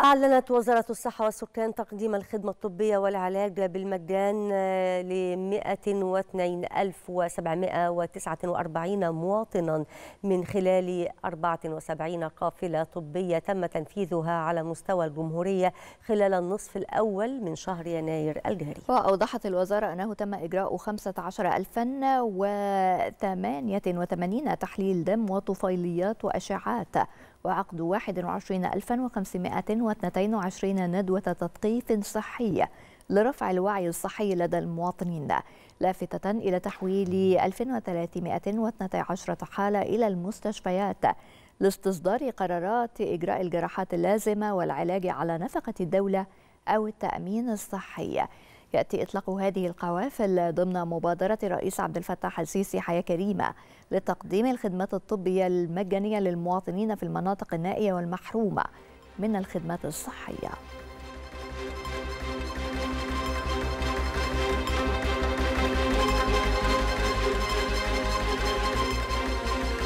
أعلنت وزارة الصحة والسكان تقديم الخدمة الطبية والعلاج بالمجان ل 102749 مواطنا من خلال 74 قافلة طبية تم تنفيذها على مستوى الجمهورية خلال النصف الأول من شهر يناير الجاري. وأوضحت الوزارة أنه تم إجراء 15088 تحليل دم وطفيليات وأشعات وعقد 21522 ندوة تثقيف صحي لرفع الوعي الصحي لدى المواطنين لافتة إلى تحويل 1312 حالة إلى المستشفيات لاستصدار قرارات إجراء الجراحات اللازمة والعلاج على نفقة الدولة أو التأمين الصحي يأتي إطلاق هذه القوافل ضمن مبادرة الرئيس عبد الفتاح السيسي حياة كريمة لتقديم الخدمات الطبية المجانية للمواطنين في المناطق النائية والمحرومة من الخدمات الصحية